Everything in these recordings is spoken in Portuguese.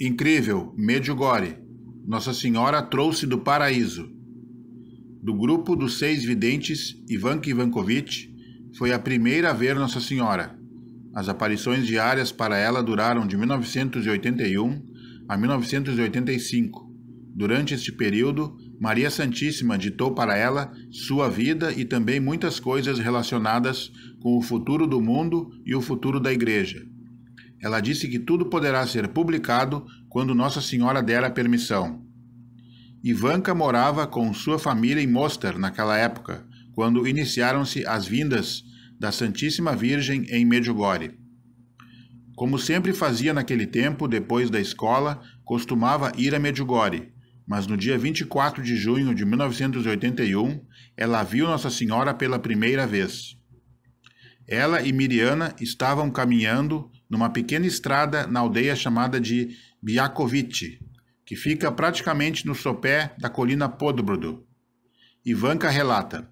Incrível, Medjugorje, Nossa Senhora trouxe do paraíso. Do grupo dos seis videntes, Ivan Ivankovic foi a primeira a ver Nossa Senhora. As aparições diárias para ela duraram de 1981 a 1985. Durante este período, Maria Santíssima ditou para ela sua vida e também muitas coisas relacionadas com o futuro do mundo e o futuro da Igreja. Ela disse que tudo poderá ser publicado quando Nossa Senhora der a permissão. Ivanka morava com sua família em Mostar naquela época, quando iniciaram-se as vindas da Santíssima Virgem em Medjugorje. Como sempre fazia naquele tempo, depois da escola, costumava ir a Medjugorje, mas no dia 24 de junho de 1981, ela viu Nossa Senhora pela primeira vez. Ela e Miriana estavam caminhando numa pequena estrada na aldeia chamada de Biakovice, que fica praticamente no sopé da colina Podbrodo. Ivanka relata: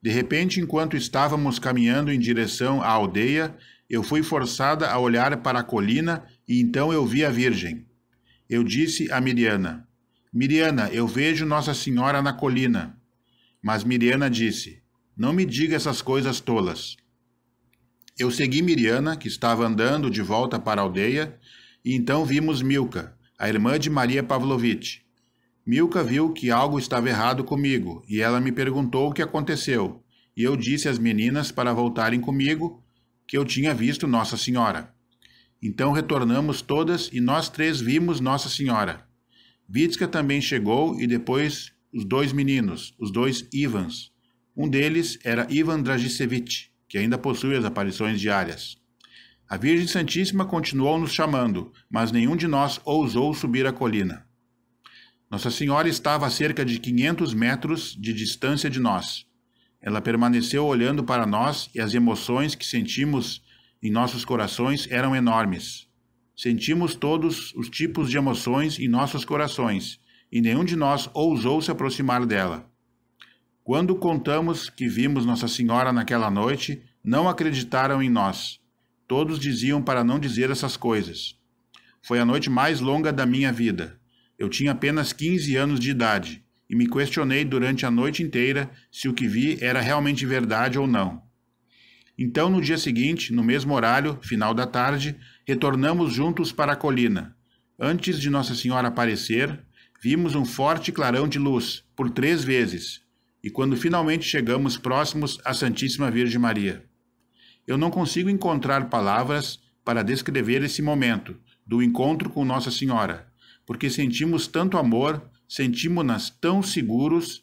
De repente, enquanto estávamos caminhando em direção à aldeia, eu fui forçada a olhar para a colina e então eu vi a Virgem. Eu disse a Miriana: Miriana, eu vejo Nossa Senhora na colina. Mas Miriana disse: Não me diga essas coisas tolas. Eu segui Miriana, que estava andando de volta para a aldeia, e então vimos Milka, a irmã de Maria Pavlovitch. Milka viu que algo estava errado comigo e ela me perguntou o que aconteceu, e eu disse às meninas para voltarem comigo que eu tinha visto Nossa Senhora. Então retornamos todas e nós três vimos Nossa Senhora. Vitska também chegou e depois os dois meninos, os dois Ivans. Um deles era Ivan Dragisevich que ainda possui as aparições diárias. A Virgem Santíssima continuou nos chamando, mas nenhum de nós ousou subir a colina. Nossa Senhora estava a cerca de 500 metros de distância de nós. Ela permaneceu olhando para nós e as emoções que sentimos em nossos corações eram enormes. Sentimos todos os tipos de emoções em nossos corações e nenhum de nós ousou se aproximar dela. Quando contamos que vimos Nossa Senhora naquela noite, não acreditaram em nós. Todos diziam para não dizer essas coisas. Foi a noite mais longa da minha vida. Eu tinha apenas 15 anos de idade e me questionei durante a noite inteira se o que vi era realmente verdade ou não. Então, no dia seguinte, no mesmo horário, final da tarde, retornamos juntos para a colina. Antes de Nossa Senhora aparecer, vimos um forte clarão de luz, por três vezes, e quando finalmente chegamos próximos à Santíssima Virgem Maria. Eu não consigo encontrar palavras para descrever esse momento do encontro com Nossa Senhora, porque sentimos tanto amor, sentimos-nas tão seguros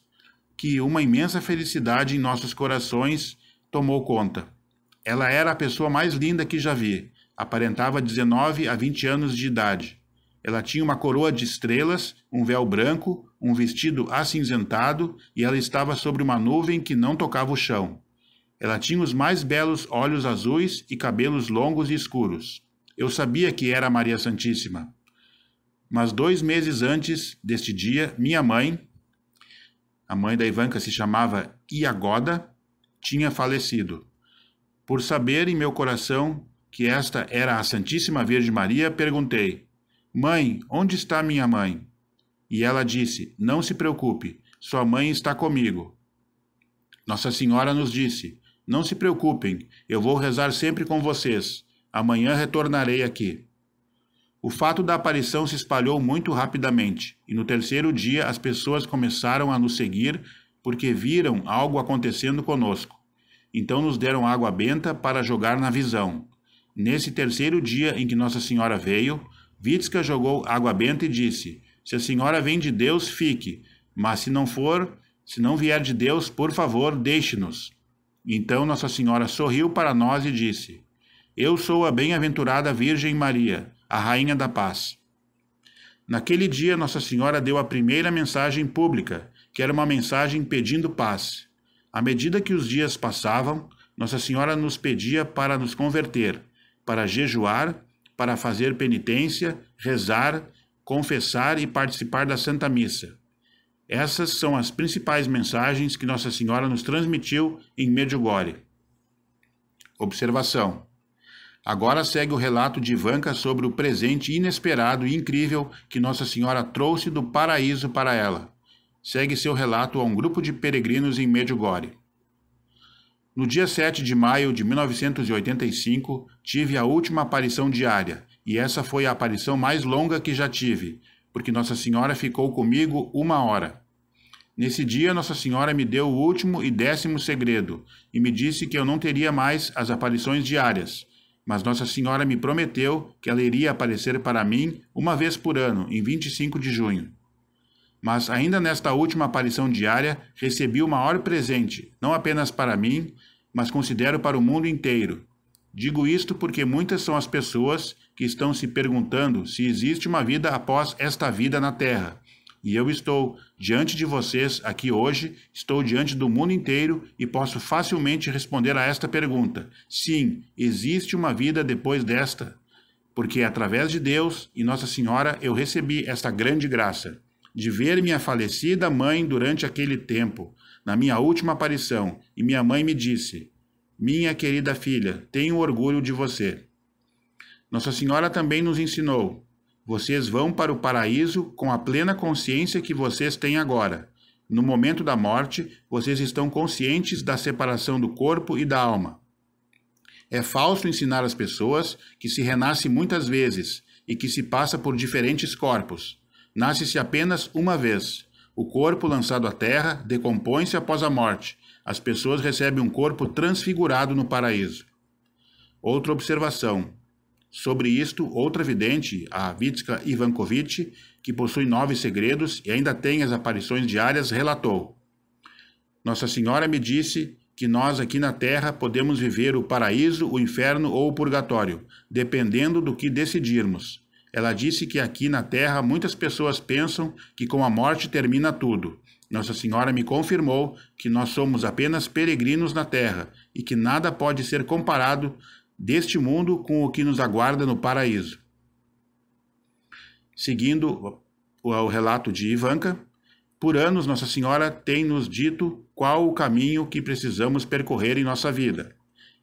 que uma imensa felicidade em nossos corações tomou conta. Ela era a pessoa mais linda que já vi, aparentava 19 a 20 anos de idade. Ela tinha uma coroa de estrelas, um véu branco, um vestido acinzentado e ela estava sobre uma nuvem que não tocava o chão. Ela tinha os mais belos olhos azuis e cabelos longos e escuros. Eu sabia que era Maria Santíssima. Mas dois meses antes deste dia, minha mãe, a mãe da Ivanka se chamava Iagoda, tinha falecido. Por saber em meu coração que esta era a Santíssima Virgem Maria, perguntei: Mãe, onde está minha mãe? E ela disse: Não se preocupe, sua mãe está comigo. Nossa Senhora nos disse: Não se preocupem, eu vou rezar sempre com vocês. Amanhã retornarei aqui. O fato da aparição se espalhou muito rapidamente, e no terceiro dia as pessoas começaram a nos seguir porque viram algo acontecendo conosco. Então nos deram água benta para jogar na visão. Nesse terceiro dia em que Nossa Senhora veio, Vitska jogou água benta e disse: se a senhora vem de Deus, fique, mas se não for, se não vier de Deus, por favor, deixe-nos. Então Nossa Senhora sorriu para nós e disse: Eu sou a bem-aventurada Virgem Maria, a Rainha da Paz. Naquele dia, Nossa Senhora deu a primeira mensagem pública, que era uma mensagem pedindo paz. À medida que os dias passavam, Nossa Senhora nos pedia para nos converter, para jejuar, para fazer penitência, rezar confessar e participar da Santa Missa. Essas são as principais mensagens que Nossa Senhora nos transmitiu em Medjugorje. Observação. Agora segue o relato de Ivanka sobre o presente inesperado e incrível que Nossa Senhora trouxe do paraíso para ela. Segue seu relato a um grupo de peregrinos em Medjugorje. No dia 7 de maio de 1985, tive a última aparição diária e essa foi a aparição mais longa que já tive, porque Nossa Senhora ficou comigo uma hora. Nesse dia, Nossa Senhora me deu o último e décimo segredo e me disse que eu não teria mais as aparições diárias. Mas Nossa Senhora me prometeu que ela iria aparecer para mim uma vez por ano, em 25 de junho. Mas ainda nesta última aparição diária, recebi o maior presente, não apenas para mim, mas considero para o mundo inteiro, Digo isto porque muitas são as pessoas que estão se perguntando se existe uma vida após esta vida na Terra. E eu estou diante de vocês aqui hoje, estou diante do mundo inteiro e posso facilmente responder a esta pergunta: sim, existe uma vida depois desta. Porque é através de Deus e Nossa Senhora eu recebi esta grande graça de ver minha falecida mãe durante aquele tempo, na minha última aparição, e minha mãe me disse: minha querida filha, tenho orgulho de você. Nossa Senhora também nos ensinou: vocês vão para o paraíso com a plena consciência que vocês têm agora. No momento da morte, vocês estão conscientes da separação do corpo e da alma. É falso ensinar as pessoas que se renasce muitas vezes e que se passa por diferentes corpos. Nasce-se apenas uma vez. O corpo lançado à terra decompõe-se após a morte as pessoas recebem um corpo transfigurado no paraíso. Outra observação. Sobre isto, outra vidente, a Vitska Ivankovitch, que possui nove segredos e ainda tem as aparições diárias, relatou. Nossa Senhora me disse que nós aqui na Terra podemos viver o paraíso, o inferno ou o purgatório, dependendo do que decidirmos. Ela disse que aqui na Terra muitas pessoas pensam que com a morte termina tudo. Nossa Senhora me confirmou que nós somos apenas peregrinos na terra e que nada pode ser comparado deste mundo com o que nos aguarda no paraíso. Seguindo o relato de Ivanka, por anos Nossa Senhora tem nos dito qual o caminho que precisamos percorrer em nossa vida.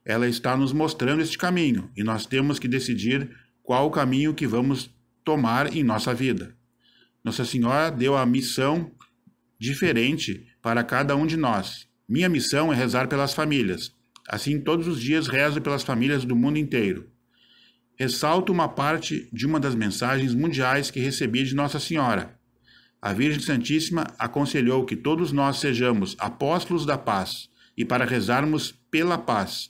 Ela está nos mostrando este caminho e nós temos que decidir qual o caminho que vamos tomar em nossa vida. Nossa Senhora deu a missão diferente para cada um de nós. Minha missão é rezar pelas famílias. Assim, todos os dias rezo pelas famílias do mundo inteiro. Ressalto uma parte de uma das mensagens mundiais que recebi de Nossa Senhora. A Virgem Santíssima aconselhou que todos nós sejamos apóstolos da paz e para rezarmos pela paz.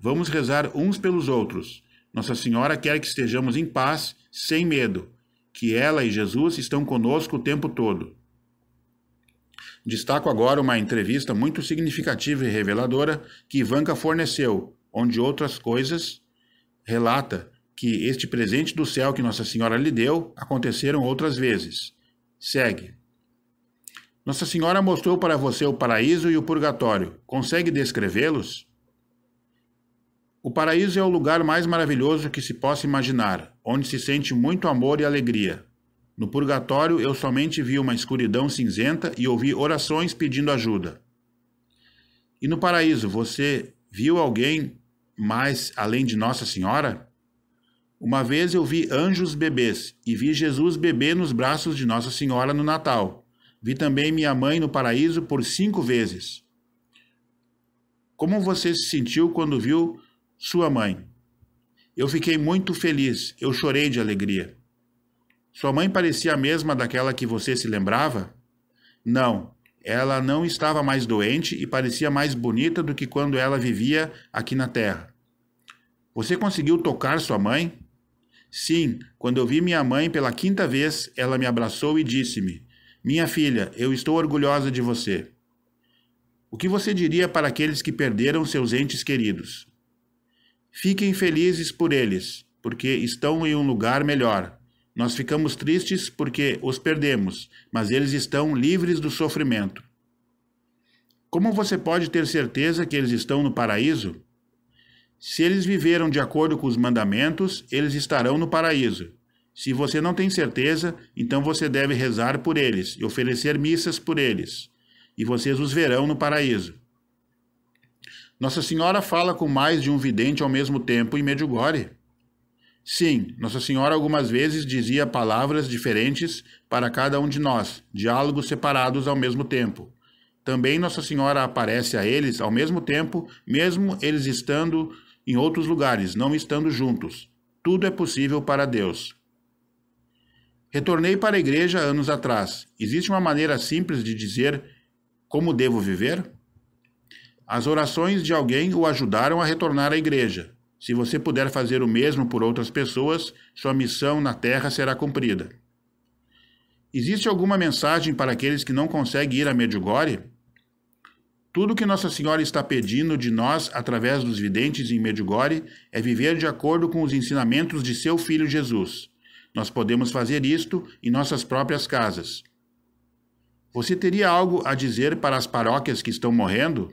Vamos rezar uns pelos outros. Nossa Senhora quer que estejamos em paz, sem medo, que ela e Jesus estão conosco o tempo todo. Destaco agora uma entrevista muito significativa e reveladora que Ivanka forneceu, onde outras coisas relata que este presente do céu que Nossa Senhora lhe deu aconteceram outras vezes. Segue. Nossa Senhora mostrou para você o paraíso e o purgatório. Consegue descrevê-los? O paraíso é o lugar mais maravilhoso que se possa imaginar, onde se sente muito amor e alegria. No purgatório eu somente vi uma escuridão cinzenta e ouvi orações pedindo ajuda. E no paraíso, você viu alguém mais além de Nossa Senhora? Uma vez eu vi anjos bebês e vi Jesus bebê nos braços de Nossa Senhora no Natal. Vi também minha mãe no paraíso por cinco vezes. Como você se sentiu quando viu sua mãe? Eu fiquei muito feliz, eu chorei de alegria. Sua mãe parecia a mesma daquela que você se lembrava? Não, ela não estava mais doente e parecia mais bonita do que quando ela vivia aqui na Terra. Você conseguiu tocar sua mãe? Sim, quando eu vi minha mãe pela quinta vez, ela me abraçou e disse-me: Minha filha, eu estou orgulhosa de você. O que você diria para aqueles que perderam seus entes queridos? Fiquem felizes por eles, porque estão em um lugar melhor, nós ficamos tristes porque os perdemos, mas eles estão livres do sofrimento. Como você pode ter certeza que eles estão no paraíso? Se eles viveram de acordo com os mandamentos, eles estarão no paraíso. Se você não tem certeza, então você deve rezar por eles e oferecer missas por eles, e vocês os verão no paraíso. Nossa Senhora fala com mais de um vidente ao mesmo tempo em Medjugorje. Sim, Nossa Senhora algumas vezes dizia palavras diferentes para cada um de nós, diálogos separados ao mesmo tempo. Também Nossa Senhora aparece a eles ao mesmo tempo, mesmo eles estando em outros lugares, não estando juntos. Tudo é possível para Deus. Retornei para a igreja anos atrás. Existe uma maneira simples de dizer como devo viver? As orações de alguém o ajudaram a retornar à igreja. Se você puder fazer o mesmo por outras pessoas, sua missão na Terra será cumprida. Existe alguma mensagem para aqueles que não conseguem ir a Medjugorje? Tudo que Nossa Senhora está pedindo de nós através dos videntes em Medjugorje é viver de acordo com os ensinamentos de seu Filho Jesus. Nós podemos fazer isto em nossas próprias casas. Você teria algo a dizer para as paróquias que estão morrendo?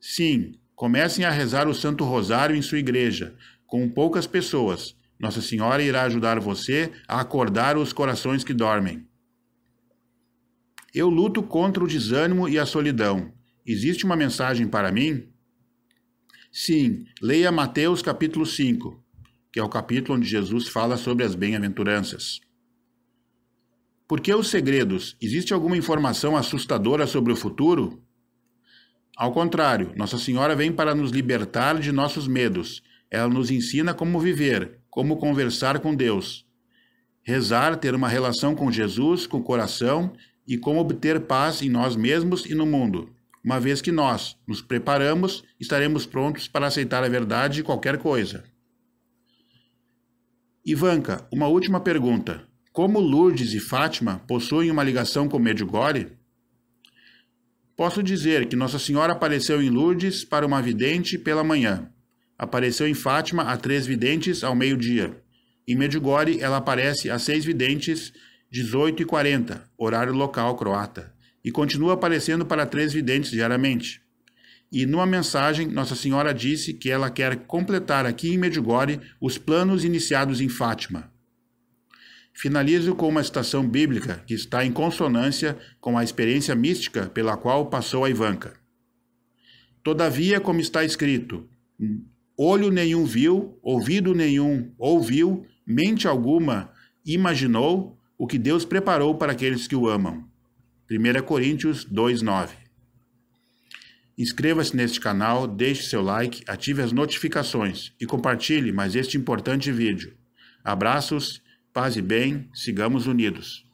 Sim, Comecem a rezar o Santo Rosário em sua igreja, com poucas pessoas. Nossa Senhora irá ajudar você a acordar os corações que dormem. Eu luto contra o desânimo e a solidão. Existe uma mensagem para mim? Sim, leia Mateus capítulo 5, que é o capítulo onde Jesus fala sobre as bem-aventuranças. Por que os segredos? Existe alguma informação assustadora sobre o futuro? Ao contrário, Nossa Senhora vem para nos libertar de nossos medos. Ela nos ensina como viver, como conversar com Deus. Rezar, ter uma relação com Jesus, com o coração e como obter paz em nós mesmos e no mundo. Uma vez que nós nos preparamos, estaremos prontos para aceitar a verdade de qualquer coisa. Ivanka, uma última pergunta. Como Lourdes e Fátima possuem uma ligação com Medjugorje? Posso dizer que Nossa Senhora apareceu em Lourdes para uma vidente pela manhã. Apareceu em Fátima a três videntes ao meio-dia. Em Medjugorje, ela aparece a seis videntes, 18 e 40, horário local croata, e continua aparecendo para três videntes diariamente. E numa mensagem, Nossa Senhora disse que ela quer completar aqui em Medjugorje os planos iniciados em Fátima. Finalizo com uma citação bíblica que está em consonância com a experiência mística pela qual passou a Ivanka. Todavia, como está escrito, olho nenhum viu, ouvido nenhum ouviu, mente alguma imaginou o que Deus preparou para aqueles que o amam. 1 Coríntios 2:9. Inscreva-se neste canal, deixe seu like, ative as notificações e compartilhe mais este importante vídeo. Abraços Paz e bem, sigamos unidos.